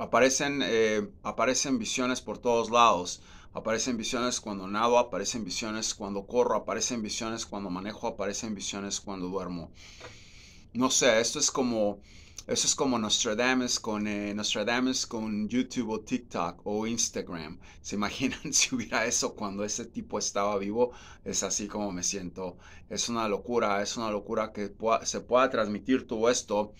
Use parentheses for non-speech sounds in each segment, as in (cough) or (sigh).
Aparecen, eh, aparecen visiones por todos lados. Aparecen visiones cuando nado, aparecen visiones cuando corro, aparecen visiones cuando manejo, aparecen visiones cuando duermo. No sé, esto es como, esto es como Nostradamus con, eh, Nostradamus con YouTube o TikTok o Instagram. ¿Se imaginan (laughs) si hubiera eso cuando ese tipo estaba vivo? Es así como me siento. Es una locura, es una locura que se pueda transmitir todo esto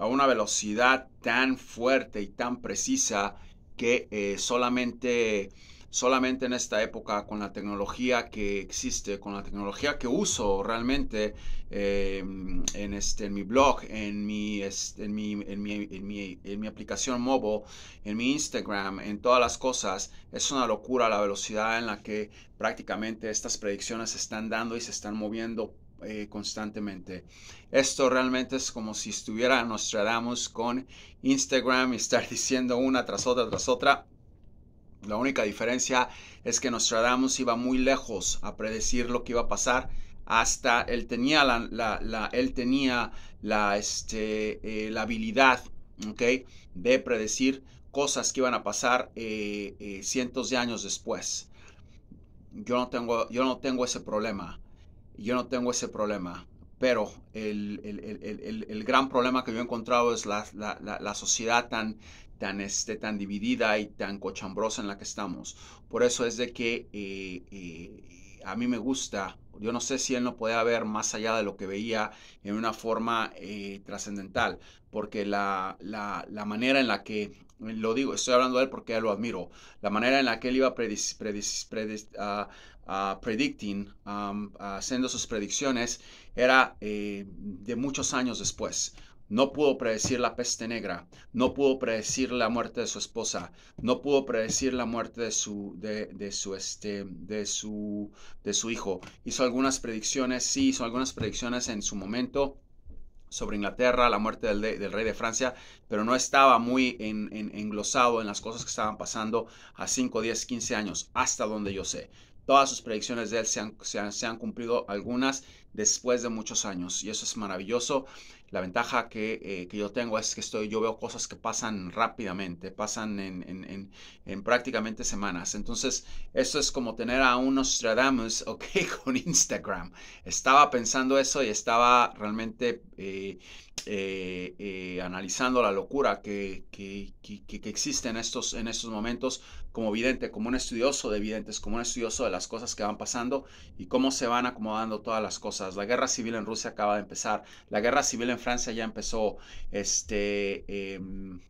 a una velocidad tan fuerte y tan precisa que eh, solamente, solamente en esta época con la tecnología que existe, con la tecnología que uso realmente eh, en, este, en mi blog, este, en mi, en, mi, en, mi, en, mi, aplicación móvil, en mi Instagram, en todas las cosas, es una locura la velocidad en la que prácticamente estas predicciones se están dando y se están moviendo eh, constantemente. Esto realmente es como si estuviera Nostradamus con Instagram y estar (laughs) diciendo una tras otra tras otra. La única diferencia es que Nostradamus iba muy lejos a predecir lo que iba a pasar hasta él tenía la, él tenía la, este, eh, la habilidad okay, de predecir cosas que iban a pasar eh, cientos de años después. Yo no tengo, yo no tengo ese problema yo no tengo ese problema. Pero el, gran problema que yo he encontrado es la, sociedad tan, tan, este, tan dividida y tan cochambrosa en la que estamos. Por eso es de que eh, eh, a mí me gusta. Yo no sé si él no podía ver más allá de lo que veía en una forma eh, trascendental, porque la, manera en la que, lo digo, estoy hablando de él porque lo admiro, la manera en la que él iba predicting, um, haciendo sus predicciones, era eh, de muchos años después. No pudo predecir la peste negra, no pudo predecir la muerte de su esposa, no pudo predecir la muerte de su, de, de su, este, de su, de su hijo. Hizo algunas predicciones, sí, hizo algunas predicciones en su momento, sobre Inglaterra, la muerte del, rey de Francia, pero no estaba muy englosado en las cosas que estaban pasando a 5, 10, 15 años, hasta donde yo sé. Todas sus predicciones de él se han, se han cumplido algunas después de muchos años y eso es maravilloso la ventaja eh, que, yo tengo es que estoy, yo veo cosas que pasan rápidamente, pasan en, prácticamente semanas. Entonces, esto es como tener a unos Nostradamus, (laughs) ok, con Instagram. Estaba pensando eso y estaba realmente eh, eh, analizando la locura que, que, que, existe estos, en estos momentos como vidente, como un estudioso de videntes, como un estudioso de las cosas que van pasando y cómo se van acomodando todas las cosas. La guerra civil en Rusia acaba de empezar, la guerra civil en Francia ya empezó, este, em,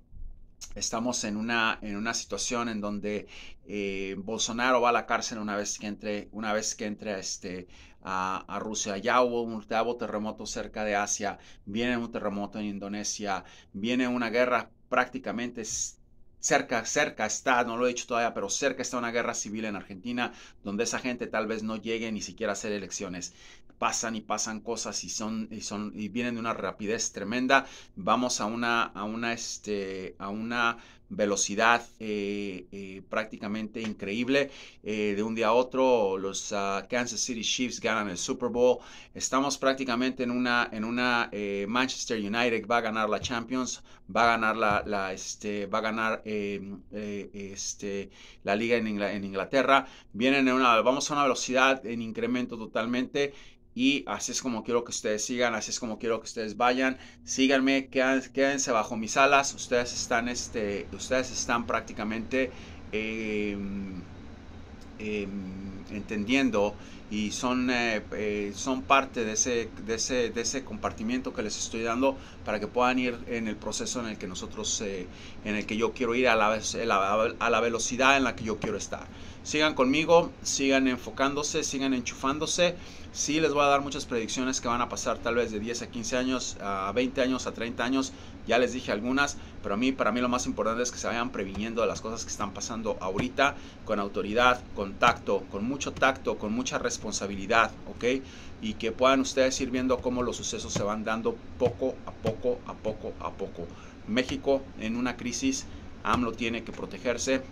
estamos en una, en una situación en donde eh, Bolsonaro va a la cárcel una vez que entre, una vez que entre este, a, este, a, Rusia. Ya hubo un terremoto cerca de Asia, viene un terremoto en Indonesia, viene una guerra prácticamente cerca, cerca está, no lo he dicho todavía, pero cerca está una guerra civil en Argentina donde esa gente tal vez no llegue ni siquiera a hacer elecciones. Pasan y pasan cosas y son y son y vienen de una rapidez tremenda. Vamos a una a una este a una velocidad eh, eh, prácticamente increíble. Eh, de un día a otro, los ah, Kansas City Chiefs ganan el Super Bowl. Estamos prácticamente en una, en una Manchester United va a ganar la Champions, va a ganar la, este, va a ganar em, este, la liga en, en, Inglaterra. Vienen en una, vamos a una velocidad en incremento totalmente y así es como quiero que ustedes sigan, así es como quiero que ustedes vayan. Síganme, quédense bajo mis alas. Ustedes están, este, ustedes están prácticamente em, em, entendiendo y son, eh, eh, son parte de ese, de, ese, compartimiento que les estoy dando para que puedan ir en el proceso en el que nosotros, eh, en el que yo quiero ir a la, a la velocidad en la que yo quiero estar sigan conmigo, sigan enfocándose, sigan enchufándose. Sí, les voy a dar muchas predicciones que van a pasar tal vez de 10 a 15 años, a 20 años, a 30 años. Ya les dije algunas, pero a mí, para mí lo más importante es que se vayan previniendo de las cosas que están pasando ahorita con autoridad, con tacto, con mucho tacto, con mucha responsabilidad, ¿ok? Y que puedan ustedes ir viendo cómo los sucesos se van dando poco a poco, a poco a poco. México en una crisis, AMLO tiene que protegerse,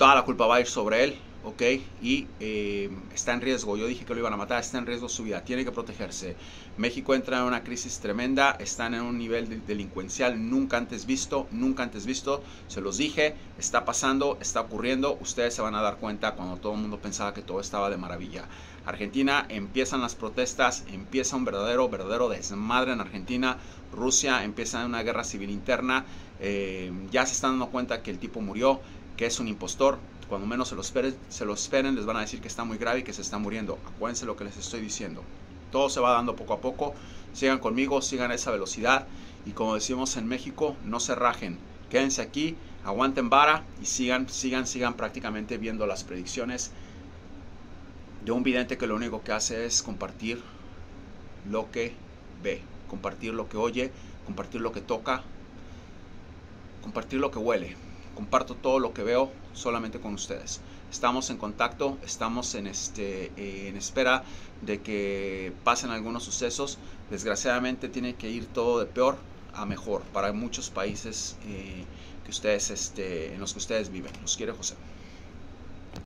toda la culpa va a ir sobre él, ¿ok? Y eh, está en riesgo. Yo dije que lo iban a matar, está en riesgo su vida, tiene que protegerse. México entra en una crisis tremenda, están en un nivel delincuencial nunca antes visto, nunca antes visto. Se los dije, está pasando, está ocurriendo. Ustedes se van a dar cuenta cuando todo el mundo pensaba que todo estaba de maravilla. Argentina empiezan las protestas, empieza un verdadero, verdadero desmadre en Argentina. Rusia empieza una guerra civil interna. Eh, ya se están dando cuenta que el tipo murió que es un impostor. Cuando menos se lo, esperen, se les van a decir que está muy grave y que se está muriendo. Acuérdense lo que les estoy diciendo. Todo se va dando poco a poco. Sigan conmigo, sigan a esa velocidad. Y como decimos en México, no se rajen. Quédense aquí, aguanten vara y sigan, sigan, sigan prácticamente viendo las predicciones de un vidente que lo único que hace es compartir lo que ve, compartir lo que oye, compartir lo que toca, compartir lo que huele comparto todo lo que veo solamente con ustedes. Estamos en contacto, estamos en, este, eh, en espera de que pasen algunos sucesos. Desgraciadamente tiene que ir todo de peor a mejor para muchos países eh, que ustedes, este, en los que ustedes viven. Los quiere José.